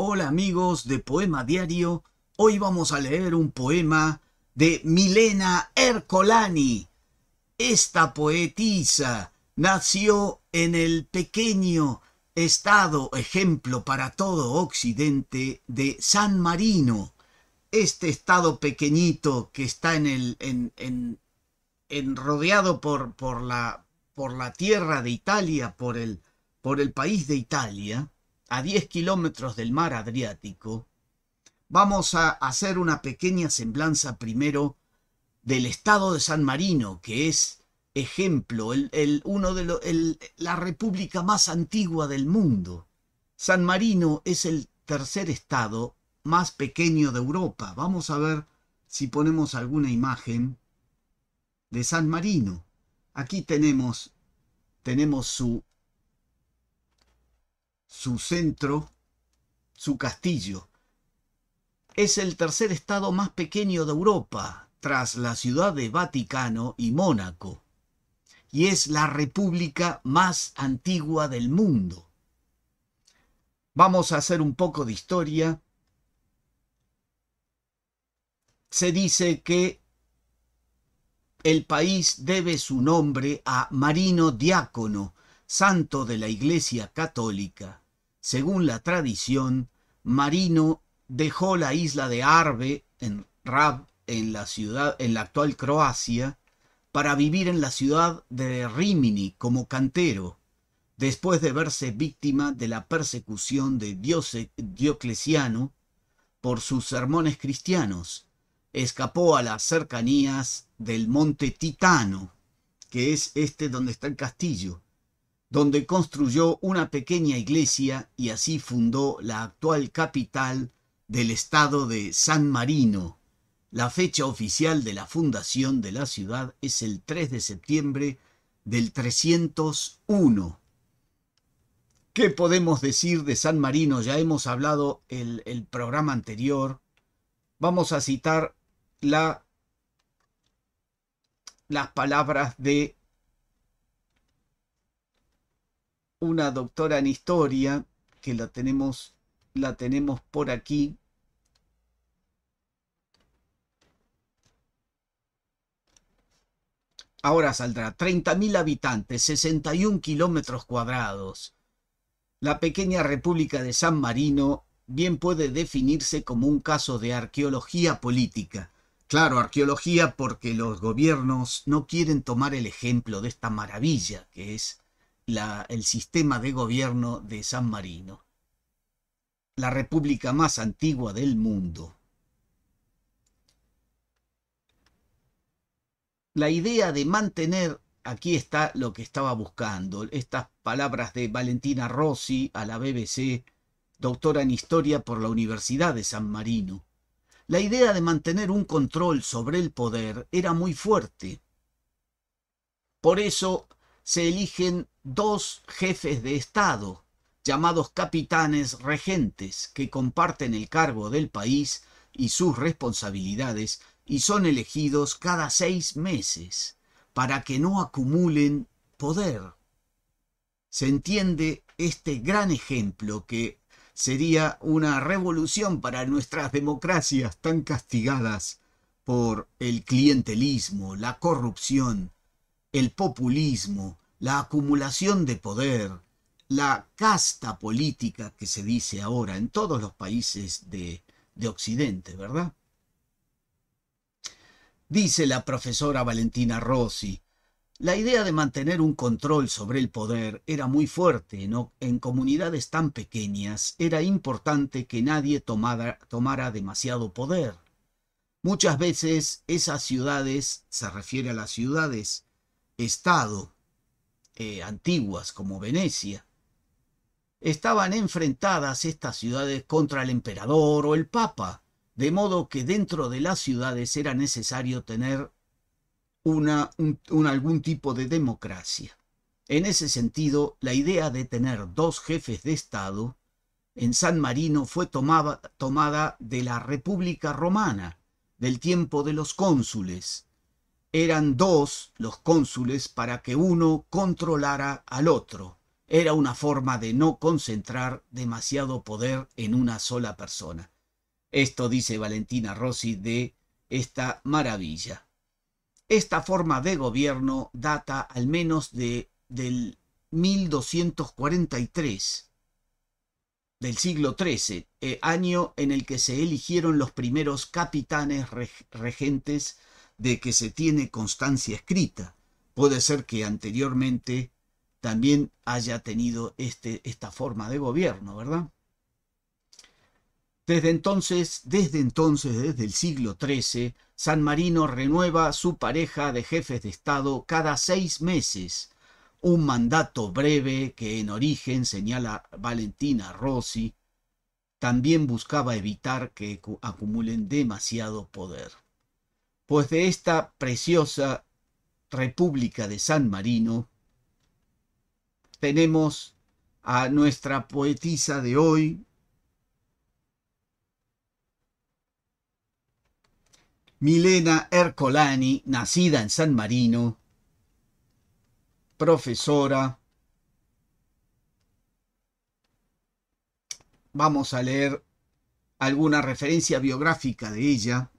Hola amigos de Poema Diario, hoy vamos a leer un poema de Milena Ercolani. Esta poetisa nació en el pequeño estado, ejemplo para todo Occidente, de San Marino. Este estado pequeñito que está en el, en, en, rodeado por, por, la, por la tierra de Italia, por el, por el país de Italia, a 10 kilómetros del mar Adriático, vamos a hacer una pequeña semblanza primero del estado de San Marino, que es ejemplo, el, uno de la república más antigua del mundo. San Marino es el tercer estado más pequeño de Europa. Vamos a ver si ponemos alguna imagen de San Marino. Aquí tenemos, tenemos su su centro, su castillo. Es el tercer estado más pequeño de Europa, tras la ciudad de Vaticano y Mónaco, y es la república más antigua del mundo. Vamos a hacer un poco de historia. Se dice que el país debe su nombre a Marino Diácono, santo de la Iglesia Católica, según la tradición, Marino dejó la isla de Arve en Rab, en la ciudad en la actual Croacia, para vivir en la ciudad de Rimini como cantero, después de verse víctima de la persecución de Diocleciano por sus sermones cristianos. Escapó a las cercanías del monte Titano, que es este donde está el castillo, donde construyó una pequeña iglesia y así fundó la actual capital del estado de San Marino. La fecha oficial de la fundación de la ciudad es el 3 de septiembre del 301. ¿Qué podemos decir de San Marino? Ya hemos hablado en el programa anterior. Vamos a citar la, las palabras de una doctora en historia, que la tenemos, la tenemos por aquí. Ahora saldrá 30.000 habitantes, 61 kilómetros cuadrados. La pequeña República de San Marino bien puede definirse como un caso de arqueología política. Claro, arqueología porque los gobiernos no quieren tomar el ejemplo de esta maravilla que es el sistema de gobierno de San Marino, la república más antigua del mundo. La idea de mantener, aquí está lo que estaba buscando, estas palabras de Valentina Rossi a la BBC, doctora en historia por la Universidad de San Marino. La idea de mantener un control sobre el poder era muy fuerte. Por eso se eligen dos jefes de Estado, llamados capitanes regentes, que comparten el cargo del país y sus responsabilidades y son elegidos cada seis meses para que no acumulen poder. Se entiende este gran ejemplo que sería una revolución para nuestras democracias tan castigadas por el clientelismo, la corrupción, el populismo la acumulación de poder, la casta política que se dice ahora en todos los países de, Occidente, ¿verdad? Dice la profesora Valentina Rossi, la idea de mantener un control sobre el poder era muy fuerte. En comunidades tan pequeñas era importante que nadie tomara, demasiado poder. Muchas veces esas ciudades, se refiere a las ciudades, Estado, eh, antiguas como Venecia, estaban enfrentadas estas ciudades contra el emperador o el papa, de modo que dentro de las ciudades era necesario tener algún tipo de democracia. En ese sentido, la idea de tener dos jefes de Estado en San Marino fue tomada de la República Romana, del tiempo de los cónsules, eran dos los cónsules para que uno controlara al otro. Era una forma de no concentrar demasiado poder en una sola persona. Esto dice Valentina Rossi de esta maravilla. Esta forma de gobierno data al menos de, del 1243, del siglo XIII, eh, año en el que se eligieron los primeros capitanes regentes de que se tiene constancia escrita. Puede ser que anteriormente también haya tenido este, esta forma de gobierno, ¿verdad? Desde entonces, desde entonces, desde el siglo XIII, San Marino renueva su pareja de jefes de Estado cada seis meses, un mandato breve que en origen, señala Valentina Rossi, también buscaba evitar que acumulen demasiado poder pues de esta preciosa República de San Marino tenemos a nuestra poetisa de hoy, Milena Ercolani, nacida en San Marino, profesora. Vamos a leer alguna referencia biográfica de ella.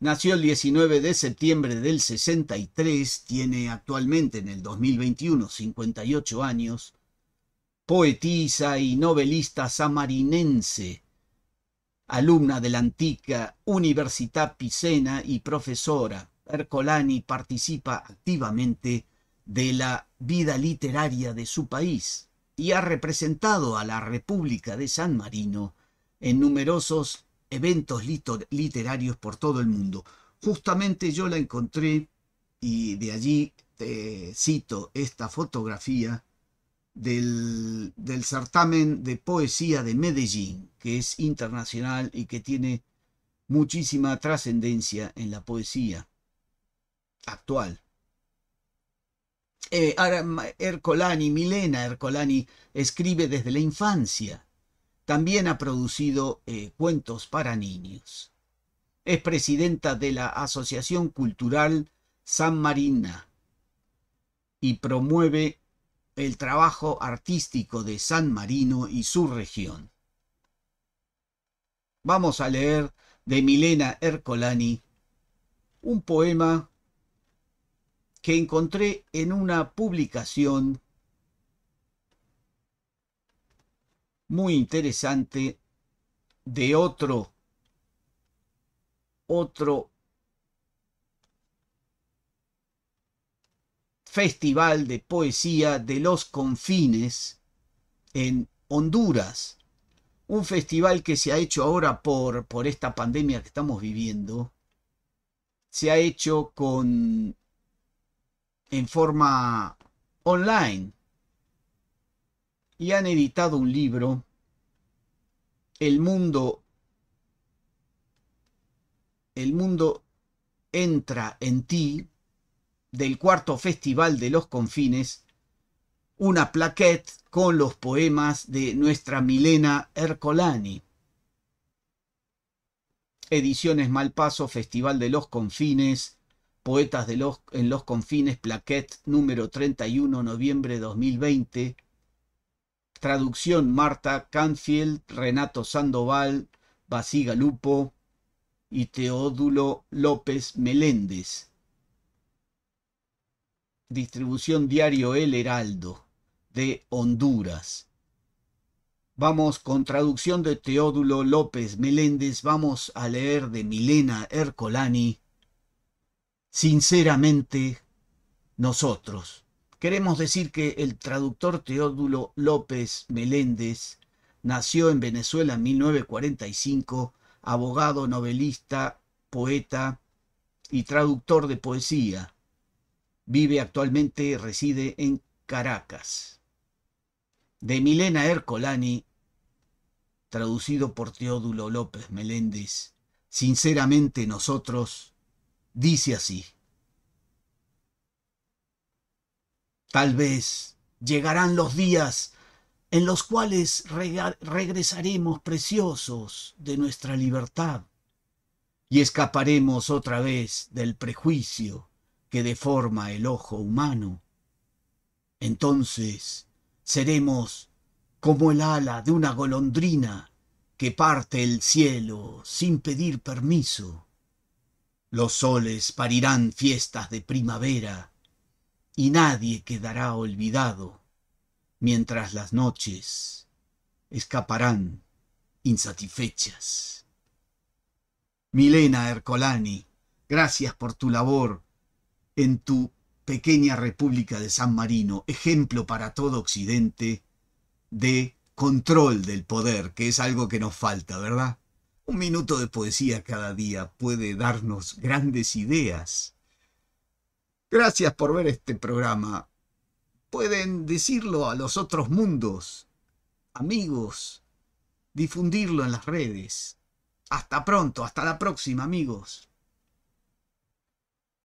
Nació el 19 de septiembre del 63, tiene actualmente en el 2021 58 años, poetisa y novelista samarinense, alumna de la antica Universitat Picena y profesora. Ercolani participa activamente de la vida literaria de su país y ha representado a la República de San Marino en numerosos eventos literarios por todo el mundo. Justamente yo la encontré y de allí cito esta fotografía del, certamen de poesía de Medellín, que es internacional y que tiene muchísima trascendencia en la poesía actual. Eh, Ercolani, Milena Ercolani, escribe desde la infancia. También ha producido eh, cuentos para niños. Es presidenta de la Asociación Cultural San Marina y promueve el trabajo artístico de San Marino y su región. Vamos a leer de Milena Ercolani un poema que encontré en una publicación muy interesante de otro, otro festival de poesía de los confines en Honduras. Un festival que se ha hecho ahora por, por esta pandemia que estamos viviendo. Se ha hecho con en forma online y han editado un libro, El mundo, El mundo entra en ti, del cuarto Festival de los Confines, una plaquette con los poemas de nuestra Milena Ercolani. Ediciones Malpaso, Festival de los Confines, Poetas de los, en los Confines, Plaquet número 31, noviembre 2020. Traducción Marta Canfield, Renato Sandoval, Basiga Lupo y Teodulo López Meléndez. Distribución diario El Heraldo de Honduras. Vamos con traducción de Teodulo López Meléndez, vamos a leer de Milena Ercolani. Sinceramente, nosotros. Queremos decir que el traductor Teódulo López Meléndez nació en Venezuela en 1945, abogado, novelista, poeta y traductor de poesía. Vive actualmente, reside en Caracas. De Milena Ercolani, traducido por Teódulo López Meléndez, sinceramente nosotros, dice así. Tal vez llegarán los días en los cuales regresaremos preciosos de nuestra libertad y escaparemos otra vez del prejuicio que deforma el ojo humano. Entonces seremos como el ala de una golondrina que parte el cielo sin pedir permiso. Los soles parirán fiestas de primavera y nadie quedará olvidado mientras las noches escaparán insatisfechas. Milena Ercolani, gracias por tu labor en tu pequeña República de San Marino, ejemplo para todo Occidente de control del poder, que es algo que nos falta, ¿verdad? Un minuto de poesía cada día puede darnos grandes ideas Gracias por ver este programa. Pueden decirlo a los otros mundos, amigos, difundirlo en las redes. Hasta pronto, hasta la próxima, amigos.